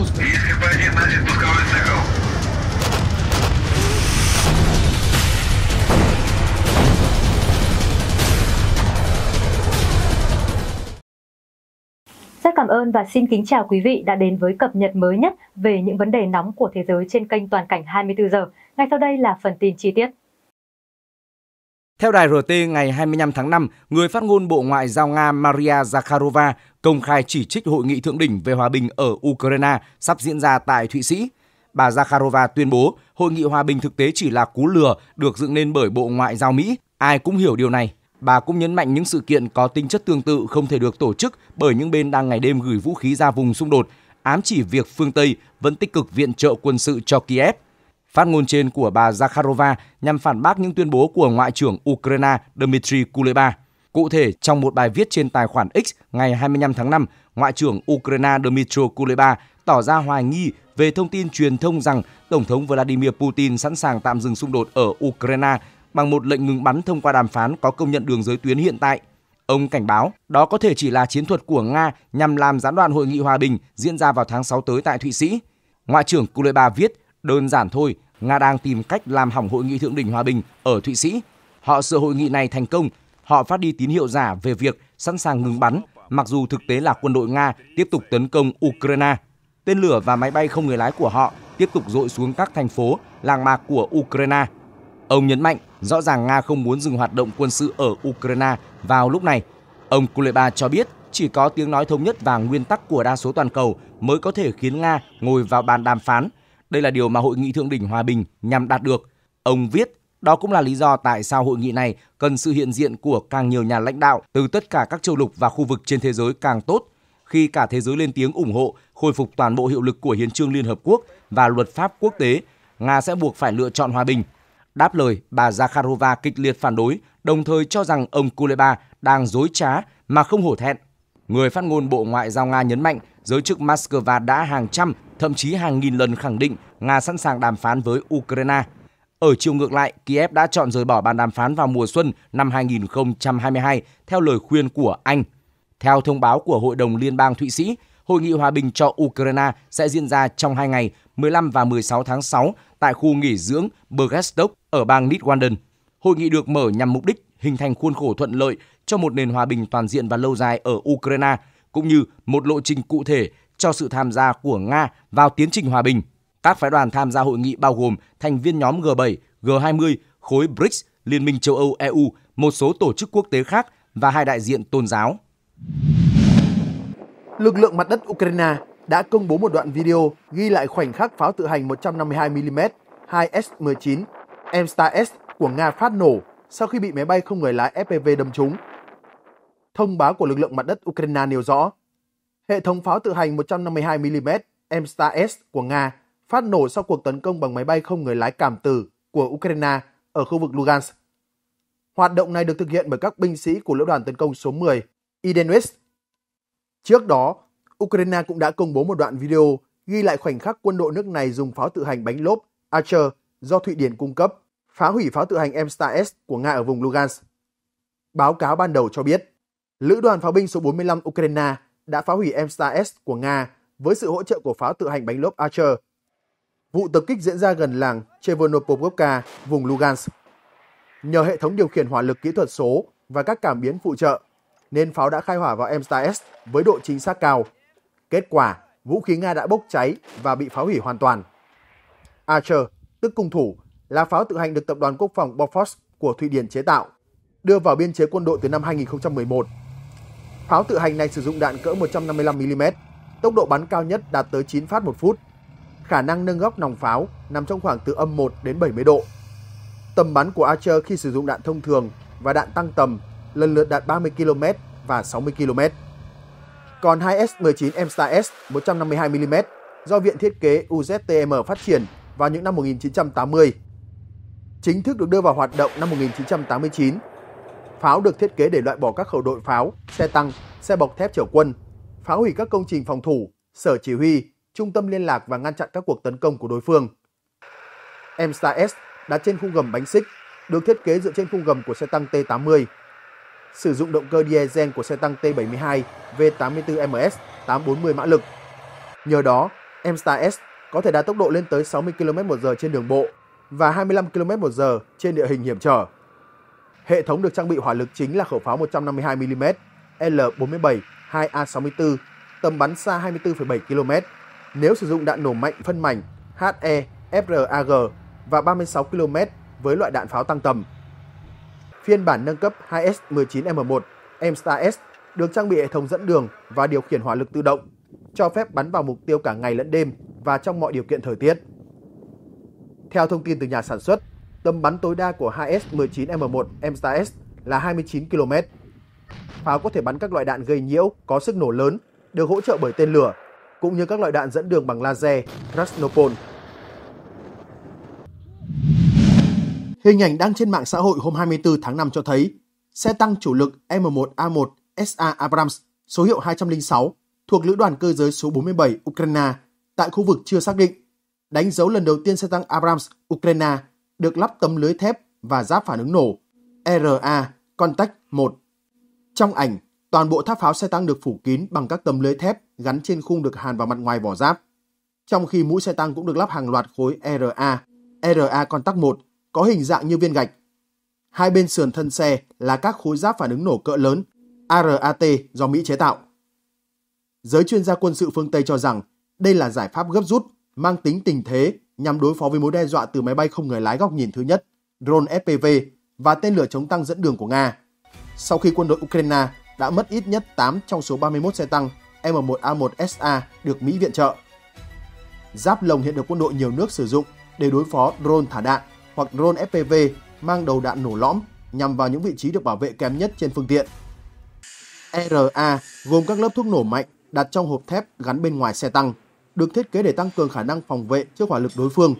пусто. Если по один, значит пусковой цикл. Rất cảm ơn và xin kính chào quý vị đã đến với cập nhật mới nhất về những vấn đề nóng của thế giới trên kênh Toàn cảnh 24 giờ. Ngay sau đây là phần tin chi tiết. Theo đài RT ngày 25 tháng 5, người phát ngôn Bộ Ngoại giao Nga Maria Zakharova công khai chỉ trích hội nghị thượng đỉnh về hòa bình ở Ukraine sắp diễn ra tại Thụy Sĩ. Bà Zakharova tuyên bố hội nghị hòa bình thực tế chỉ là cú lừa được dựng nên bởi Bộ Ngoại giao Mỹ. Ai cũng hiểu điều này. Bà cũng nhấn mạnh những sự kiện có tính chất tương tự không thể được tổ chức bởi những bên đang ngày đêm gửi vũ khí ra vùng xung đột, ám chỉ việc phương Tây vẫn tích cực viện trợ quân sự cho Kiev. Phát ngôn trên của bà Zakharova nhằm phản bác những tuyên bố của Ngoại trưởng Ukraine Dmitry Kuleba. Cụ thể, trong một bài viết trên tài khoản X ngày 25 tháng 5, Ngoại trưởng Ukraine Dmitry Kuleba tỏ ra hoài nghi về thông tin truyền thông rằng Tổng thống Vladimir Putin sẵn sàng tạm dừng xung đột ở Ukraine bằng một lệnh ngừng bắn thông qua đàm phán có công nhận đường giới tuyến hiện tại. Ông cảnh báo đó có thể chỉ là chiến thuật của Nga nhằm làm gián đoạn hội nghị hòa bình diễn ra vào tháng 6 tới tại Thụy Sĩ. Ngoại trưởng Kuleba viết Đơn giản thôi, Nga đang tìm cách làm hỏng hội nghị thượng đỉnh hòa bình ở Thụy Sĩ. Họ sợ hội nghị này thành công, họ phát đi tín hiệu giả về việc sẵn sàng ngừng bắn, mặc dù thực tế là quân đội Nga tiếp tục tấn công Ukraine. Tên lửa và máy bay không người lái của họ tiếp tục dội xuống các thành phố, làng mạc của Ukraine. Ông nhấn mạnh rõ ràng Nga không muốn dừng hoạt động quân sự ở Ukraine vào lúc này. Ông Kuleba cho biết chỉ có tiếng nói thống nhất và nguyên tắc của đa số toàn cầu mới có thể khiến Nga ngồi vào bàn đàm phán đây là điều mà hội nghị thượng đỉnh hòa bình nhằm đạt được. Ông viết, đó cũng là lý do tại sao hội nghị này cần sự hiện diện của càng nhiều nhà lãnh đạo từ tất cả các châu lục và khu vực trên thế giới càng tốt khi cả thế giới lên tiếng ủng hộ khôi phục toàn bộ hiệu lực của hiến trương Liên hợp quốc và luật pháp quốc tế, Nga sẽ buộc phải lựa chọn hòa bình. Đáp lời, bà Zakharova kịch liệt phản đối, đồng thời cho rằng ông Kuleba đang dối trá mà không hổ thẹn. Người phát ngôn Bộ Ngoại giao Nga nhấn mạnh, giới chức Moscow đã hàng trăm thậm chí hàng nghìn lần khẳng định Nga sẵn sàng đàm phán với Ukraine. Ở chiều ngược lại, Kiev đã chọn rời bỏ bàn đàm phán vào mùa xuân năm 2022 theo lời khuyên của Anh. Theo thông báo của Hội đồng Liên bang Thụy Sĩ, Hội nghị hòa bình cho Ukraine sẽ diễn ra trong hai ngày 15 và 16 tháng 6 tại khu nghỉ dưỡng Bergstock ở bang Nidwanden. Hội nghị được mở nhằm mục đích hình thành khuôn khổ thuận lợi cho một nền hòa bình toàn diện và lâu dài ở Ukraine, cũng như một lộ trình cụ thể cho sự tham gia của Nga vào tiến trình hòa bình. Các phái đoàn tham gia hội nghị bao gồm thành viên nhóm G7, G20, khối BRICS, Liên minh châu Âu EU, một số tổ chức quốc tế khác và hai đại diện tôn giáo. Lực lượng mặt đất Ukraine đã công bố một đoạn video ghi lại khoảnh khắc pháo tự hành 152mm 2S-19 Amstar S của Nga phát nổ sau khi bị máy bay không người lái FPV đâm trúng. Thông báo của lực lượng mặt đất Ukraine nêu rõ, Hệ thống pháo tự hành 152mm Mstar S của Nga phát nổ sau cuộc tấn công bằng máy bay không người lái cảm tử của Ukraine ở khu vực Lugansk. Hoạt động này được thực hiện bởi các binh sĩ của lữ đoàn tấn công số 10 Idenwest. Trước đó, Ukraine cũng đã công bố một đoạn video ghi lại khoảnh khắc quân đội nước này dùng pháo tự hành bánh lốp Archer do Thụy Điển cung cấp phá hủy pháo tự hành Mstar S của Nga ở vùng Lugansk. Báo cáo ban đầu cho biết, lữ đoàn pháo binh số 45 Ukraine đã phá hủy m S của Nga với sự hỗ trợ của pháo tự hành bánh lốp Archer. Vụ tập kích diễn ra gần làng Chevonopovka, vùng Lugansk. Nhờ hệ thống điều khiển hỏa lực kỹ thuật số và các cảm biến phụ trợ, nên pháo đã khai hỏa vào m S với độ chính xác cao. Kết quả, vũ khí Nga đã bốc cháy và bị phá hủy hoàn toàn. Archer, tức cung thủ, là pháo tự hành được tập đoàn quốc phòng Bofors của Thụy Điển chế tạo, đưa vào biên chế quân đội từ năm 2011 Pháo tự hành này sử dụng đạn cỡ 155mm, tốc độ bắn cao nhất đạt tới 9 phát một phút. Khả năng nâng góc nòng pháo nằm trong khoảng từ âm 1 đến 70 độ. Tầm bắn của Archer khi sử dụng đạn thông thường và đạn tăng tầm lần lượt đạt 30 km và 60 km. Còn 2S-19 Emstar S 152mm do Viện Thiết kế UZTM phát triển vào những năm 1980. Chính thức được đưa vào hoạt động năm 1989 Pháo được thiết kế để loại bỏ các khẩu đội pháo, xe tăng, xe bọc thép chở quân, phá hủy các công trình phòng thủ, sở chỉ huy, trung tâm liên lạc và ngăn chặn các cuộc tấn công của đối phương. Emstar S đặt trên khung gầm bánh xích, được thiết kế dựa trên khung gầm của xe tăng T-80. Sử dụng động cơ diesel của xe tăng T-72 V-84MS 840 mã lực. Nhờ đó, Emstar S có thể đạt tốc độ lên tới 60 km/h trên đường bộ và 25 km/h trên địa hình hiểm trở. Hệ thống được trang bị hỏa lực chính là khẩu pháo 152mm L47 2A64, tầm bắn xa 24,7 km. Nếu sử dụng đạn nổ mạnh phân mảnh HE, FRAG và 36 km với loại đạn pháo tăng tầm. Phiên bản nâng cấp 2S19M1 MSTAR S được trang bị hệ thống dẫn đường và điều khiển hỏa lực tự động, cho phép bắn vào mục tiêu cả ngày lẫn đêm và trong mọi điều kiện thời tiết. Theo thông tin từ nhà sản xuất, tầm bắn tối đa của HS-19M1 MSTAS là 29 km. Pháo có thể bắn các loại đạn gây nhiễu, có sức nổ lớn, được hỗ trợ bởi tên lửa, cũng như các loại đạn dẫn đường bằng laser, Krasnopol. Hình ảnh đăng trên mạng xã hội hôm 24 tháng 5 cho thấy, xe tăng chủ lực M1A1 SA Abrams số hiệu 206 thuộc Lữ đoàn Cơ giới số 47 Ukraine tại khu vực chưa xác định, đánh dấu lần đầu tiên xe tăng Abrams Ukraine được lắp tấm lưới thép và giáp phản ứng nổ RA Contact 1. Trong ảnh, toàn bộ tháp pháo xe tăng được phủ kín bằng các tấm lưới thép gắn trên khung được hàn vào mặt ngoài vỏ giáp. Trong khi mũi xe tăng cũng được lắp hàng loạt khối RA, RA Contact 1 có hình dạng như viên gạch. Hai bên sườn thân xe là các khối giáp phản ứng nổ cỡ lớn ARAT do Mỹ chế tạo. Giới chuyên gia quân sự phương Tây cho rằng đây là giải pháp gấp rút, mang tính tình thế nhằm đối phó với mối đe dọa từ máy bay không người lái góc nhìn thứ nhất, drone FPV và tên lửa chống tăng dẫn đường của Nga. Sau khi quân đội Ukraine đã mất ít nhất 8 trong số 31 xe tăng M1A1SA được Mỹ viện trợ. Giáp lồng hiện được quân đội nhiều nước sử dụng để đối phó drone thả đạn hoặc drone FPV mang đầu đạn nổ lõm nhằm vào những vị trí được bảo vệ kém nhất trên phương tiện. ERA gồm các lớp thuốc nổ mạnh đặt trong hộp thép gắn bên ngoài xe tăng được thiết kế để tăng cường khả năng phòng vệ trước hỏa lực đối phương.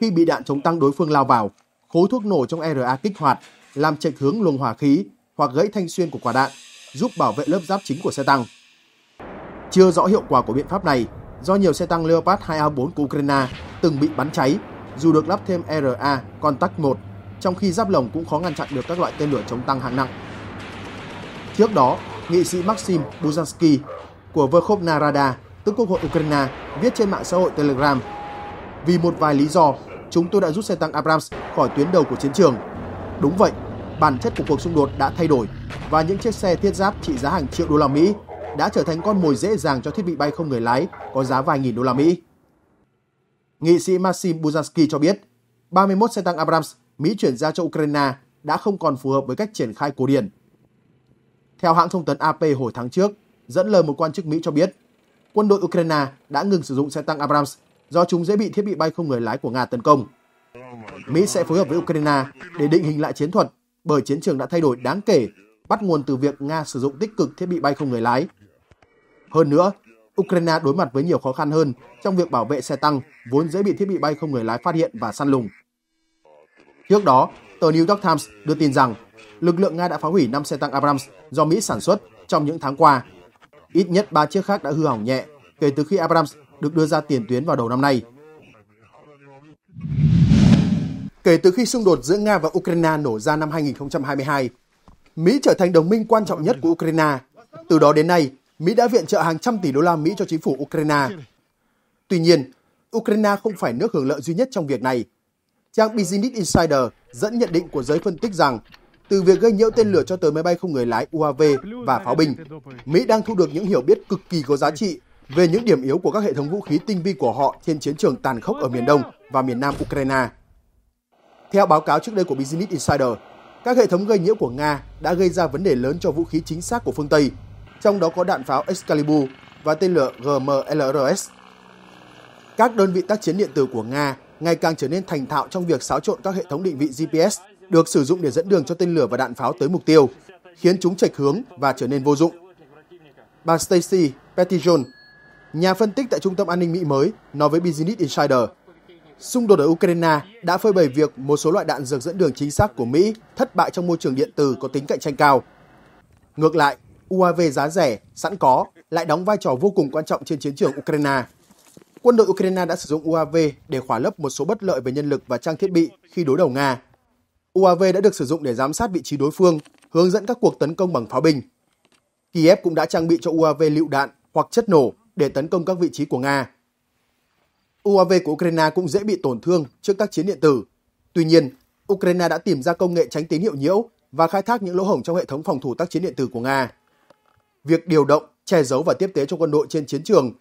Khi bị đạn chống tăng đối phương lao vào, khối thuốc nổ trong RA kích hoạt, làm chệch hướng luồng hỏa khí hoặc gãy thanh xuyên của quả đạn, giúp bảo vệ lớp giáp chính của xe tăng. Chưa rõ hiệu quả của biện pháp này do nhiều xe tăng Leopard 2A4 của Ukraine từng bị bắn cháy dù được lắp thêm RA Contact 1, trong khi giáp lồng cũng khó ngăn chặn được các loại tên lửa chống tăng hạng nặng. Trước đó, nghị sĩ Maxim Buzansky của Verkhovna Rada tức Quốc hội Ukraine, viết trên mạng xã hội Telegram. Vì một vài lý do, chúng tôi đã rút xe tăng Abrams khỏi tuyến đầu của chiến trường. Đúng vậy, bản chất của cuộc xung đột đã thay đổi và những chiếc xe thiết giáp trị giá hàng triệu đô la Mỹ đã trở thành con mồi dễ dàng cho thiết bị bay không người lái có giá vài nghìn đô la Mỹ. Nghị sĩ Maxim Buzansky cho biết, 31 xe tăng Abrams Mỹ chuyển ra cho Ukraine đã không còn phù hợp với cách triển khai cổ điển. Theo hãng thông tấn AP hồi tháng trước, dẫn lời một quan chức Mỹ cho biết, quân đội Ukraine đã ngừng sử dụng xe tăng Abrams do chúng dễ bị thiết bị bay không người lái của Nga tấn công. Mỹ sẽ phối hợp với Ukraine để định hình lại chiến thuật bởi chiến trường đã thay đổi đáng kể, bắt nguồn từ việc Nga sử dụng tích cực thiết bị bay không người lái. Hơn nữa, Ukraine đối mặt với nhiều khó khăn hơn trong việc bảo vệ xe tăng vốn dễ bị thiết bị bay không người lái phát hiện và săn lùng. Trước đó, tờ New York Times đưa tin rằng lực lượng Nga đã phá hủy 5 xe tăng Abrams do Mỹ sản xuất trong những tháng qua Ít nhất 3 chiếc khác đã hư hỏng nhẹ kể từ khi Abrams được đưa ra tiền tuyến vào đầu năm nay. Kể từ khi xung đột giữa Nga và Ukraine nổ ra năm 2022, Mỹ trở thành đồng minh quan trọng nhất của Ukraine. Từ đó đến nay, Mỹ đã viện trợ hàng trăm tỷ đô la Mỹ cho chính phủ Ukraine. Tuy nhiên, Ukraine không phải nước hưởng lợi duy nhất trong việc này. Trang Business Insider dẫn nhận định của giới phân tích rằng từ việc gây nhiễu tên lửa cho tới máy bay không người lái UAV và pháo binh. Mỹ đang thu được những hiểu biết cực kỳ có giá trị về những điểm yếu của các hệ thống vũ khí tinh vi của họ trên chiến trường tàn khốc ở miền Đông và miền Nam Ukraine. Theo báo cáo trước đây của Business Insider, các hệ thống gây nhiễu của Nga đã gây ra vấn đề lớn cho vũ khí chính xác của phương Tây, trong đó có đạn pháo Excalibur và tên lửa GMLRS. Các đơn vị tác chiến điện tử của Nga ngày càng trở nên thành thạo trong việc xáo trộn các hệ thống định vị GPS được sử dụng để dẫn đường cho tên lửa và đạn pháo tới mục tiêu, khiến chúng chệch hướng và trở nên vô dụng. Bà Stacy Pettijohn, nhà phân tích tại Trung tâm An ninh Mỹ mới, nói với Business Insider, xung đột ở Ukraine đã phơi bày việc một số loại đạn dược dẫn đường chính xác của Mỹ thất bại trong môi trường điện tử có tính cạnh tranh cao. Ngược lại, UAV giá rẻ, sẵn có, lại đóng vai trò vô cùng quan trọng trên chiến trường Ukraine. Quân đội Ukraine đã sử dụng UAV để khỏa lấp một số bất lợi về nhân lực và trang thiết bị khi đối đầu Nga, UAV đã được sử dụng để giám sát vị trí đối phương, hướng dẫn các cuộc tấn công bằng pháo binh. Kiev cũng đã trang bị cho UAV lựu đạn hoặc chất nổ để tấn công các vị trí của Nga. UAV của Ukraine cũng dễ bị tổn thương trước tác chiến điện tử. Tuy nhiên, Ukraine đã tìm ra công nghệ tránh tín hiệu nhiễu và khai thác những lỗ hổng trong hệ thống phòng thủ tác chiến điện tử của Nga. Việc điều động, che giấu và tiếp tế cho quân đội trên chiến trường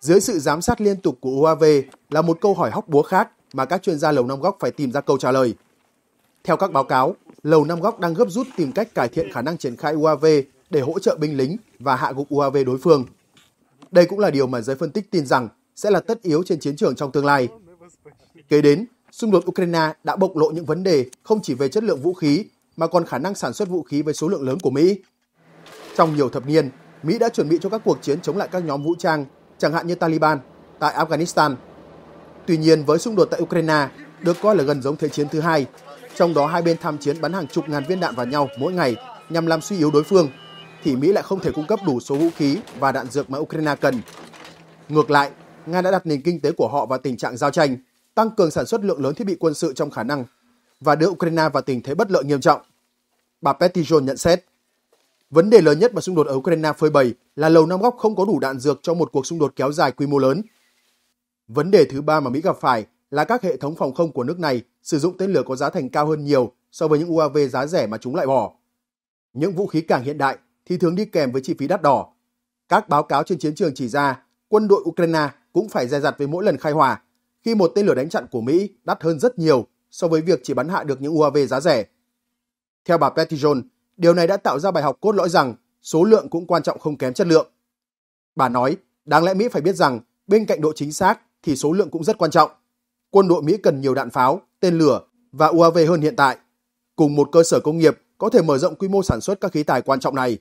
dưới sự giám sát liên tục của UAV là một câu hỏi hóc búa khác mà các chuyên gia lầu năm góc phải tìm ra câu trả lời. Theo các báo cáo, Lầu Năm Góc đang gấp rút tìm cách cải thiện khả năng triển khai UAV để hỗ trợ binh lính và hạ gục UAV đối phương. Đây cũng là điều mà giới phân tích tin rằng sẽ là tất yếu trên chiến trường trong tương lai. Kế đến, xung đột Ukraine đã bộc lộ những vấn đề không chỉ về chất lượng vũ khí mà còn khả năng sản xuất vũ khí với số lượng lớn của Mỹ. Trong nhiều thập niên, Mỹ đã chuẩn bị cho các cuộc chiến chống lại các nhóm vũ trang, chẳng hạn như Taliban tại Afghanistan. Tuy nhiên, với xung đột tại Ukraine được coi là gần giống Thế chiến thứ hai trong đó hai bên tham chiến bắn hàng chục ngàn viên đạn vào nhau mỗi ngày nhằm làm suy yếu đối phương, thì Mỹ lại không thể cung cấp đủ số vũ khí và đạn dược mà Ukraine cần. Ngược lại, Nga đã đặt nền kinh tế của họ vào tình trạng giao tranh, tăng cường sản xuất lượng lớn thiết bị quân sự trong khả năng và đưa Ukraine vào tình thế bất lợi nghiêm trọng. Bà Petty nhận xét, vấn đề lớn nhất mà xung đột ở Ukraine phơi bày là Lầu Năm Góc không có đủ đạn dược cho một cuộc xung đột kéo dài quy mô lớn. Vấn đề thứ ba mà Mỹ gặp phải là các hệ thống phòng không của nước này sử dụng tên lửa có giá thành cao hơn nhiều so với những UAV giá rẻ mà chúng lại bỏ. Những vũ khí càng hiện đại thì thường đi kèm với chi phí đắt đỏ. Các báo cáo trên chiến trường chỉ ra quân đội Ukraine cũng phải dè dặt với mỗi lần khai hỏa khi một tên lửa đánh chặn của Mỹ đắt hơn rất nhiều so với việc chỉ bắn hạ được những UAV giá rẻ. Theo bà Petijon, điều này đã tạo ra bài học cốt lõi rằng số lượng cũng quan trọng không kém chất lượng. Bà nói, đáng lẽ Mỹ phải biết rằng bên cạnh độ chính xác thì số lượng cũng rất quan trọng. Quân đội Mỹ cần nhiều đạn pháo tên lửa và UAV hơn hiện tại. Cùng một cơ sở công nghiệp có thể mở rộng quy mô sản xuất các khí tài quan trọng này